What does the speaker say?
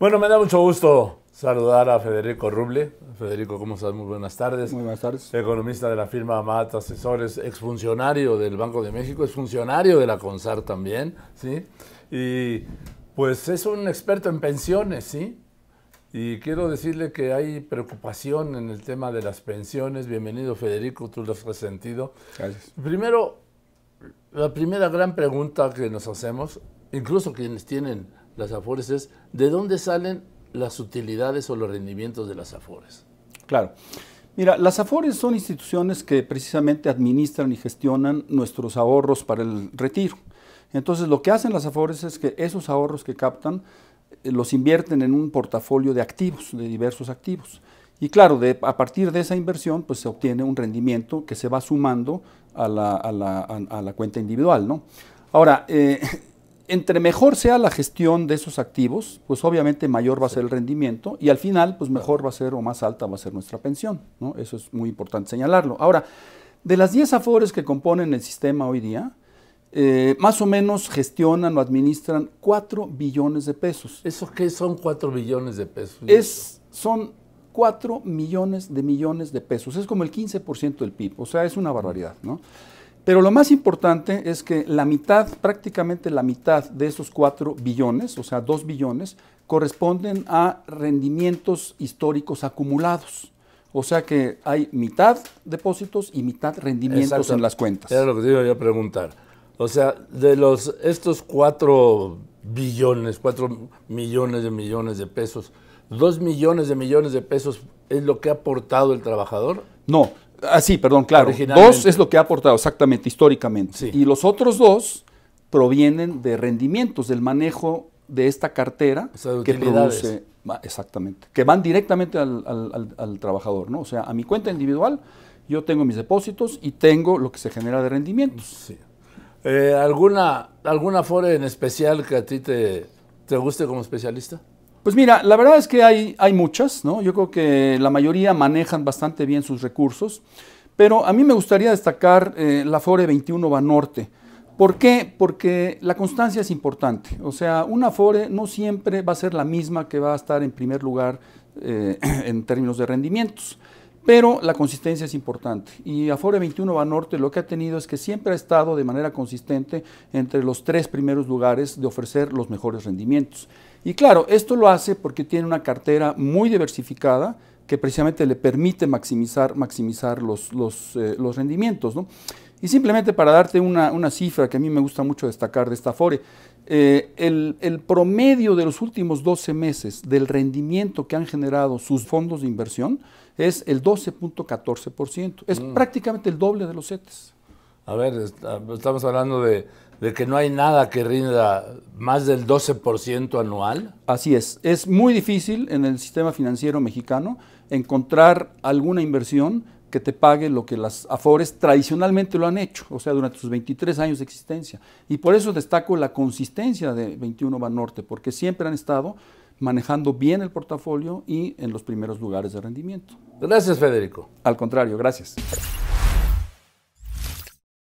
Bueno, me da mucho gusto saludar a Federico Ruble. Federico, ¿cómo estás? Muy buenas tardes. Muy buenas tardes. Economista de la firma mata Asesores, exfuncionario del Banco de México, es funcionario de la CONSAR también, ¿sí? Y pues es un experto en pensiones, ¿sí? Y quiero decirle que hay preocupación en el tema de las pensiones. Bienvenido, Federico, tú lo has resentido. Gracias. Primero, la primera gran pregunta que nos hacemos, incluso quienes tienen las afores es de dónde salen las utilidades o los rendimientos de las afores. Claro. Mira, las afores son instituciones que precisamente administran y gestionan nuestros ahorros para el retiro. Entonces, lo que hacen las afores es que esos ahorros que captan eh, los invierten en un portafolio de activos, de diversos activos. Y claro, a partir de esa inversión, pues se obtiene un rendimiento que se va sumando a la, la cuenta individual, ¿no? Ahora, eh, entre mejor sea la gestión de esos activos, pues obviamente mayor va a ser el rendimiento y al final, pues mejor va a ser o más alta va a ser nuestra pensión. ¿no? Eso es muy importante señalarlo. Ahora, de las 10 afores que componen el sistema hoy día, eh, más o menos gestionan o administran 4 billones de pesos. ¿Eso qué son 4 billones de pesos? Es, son 4 millones de millones de pesos. Es como el 15% del PIB, o sea, es una barbaridad. ¿no? Pero lo más importante es que la mitad, prácticamente la mitad de esos cuatro billones, o sea, dos billones, corresponden a rendimientos históricos acumulados. O sea que hay mitad depósitos y mitad rendimientos en las cuentas. Era lo que te iba a preguntar. O sea, de los estos cuatro billones, cuatro millones de millones de pesos, ¿dos millones de millones de pesos es lo que ha aportado el trabajador? No, Ah, sí, perdón, claro. Dos es lo que ha aportado exactamente, históricamente. Y los otros dos provienen de rendimientos, del manejo de esta cartera que produce. Exactamente. Que van directamente al, trabajador, ¿no? O sea, a mi cuenta individual yo tengo mis depósitos y tengo lo que se genera de rendimientos. Eh, ¿alguna, ¿Alguna en especial que a ti te guste como especialista? Pues mira, la verdad es que hay, hay muchas, ¿no? Yo creo que la mayoría manejan bastante bien sus recursos, pero a mí me gustaría destacar eh, la FORE 21 Banorte. ¿Por qué? Porque la constancia es importante. O sea, una FORE no siempre va a ser la misma que va a estar en primer lugar eh, en términos de rendimientos. Pero la consistencia es importante y Afore 21 Banorte lo que ha tenido es que siempre ha estado de manera consistente entre los tres primeros lugares de ofrecer los mejores rendimientos. Y claro, esto lo hace porque tiene una cartera muy diversificada que precisamente le permite maximizar, maximizar los, eh, rendimientos. Y simplemente para darte una, una, cifra que a mí me gusta mucho destacar de esta Afore, eh, el, promedio de los últimos 12 meses del rendimiento que han generado sus fondos de inversión es el 12.14%. Es mm. prácticamente el doble de los CETES. A ver, ah, estamos hablando de, de, que no hay nada que rinda más del 12% anual. Así es. Es muy difícil en el sistema financiero mexicano encontrar alguna inversión que te pague lo que las AFORES tradicionalmente lo han hecho, o sea, durante sus 23 años de existencia. Y por eso destaco la consistencia de 21 Banorte, porque siempre han estado manejando bien el portafolio y en los primeros lugares de rendimiento. Gracias, Federico. Al contrario, gracias.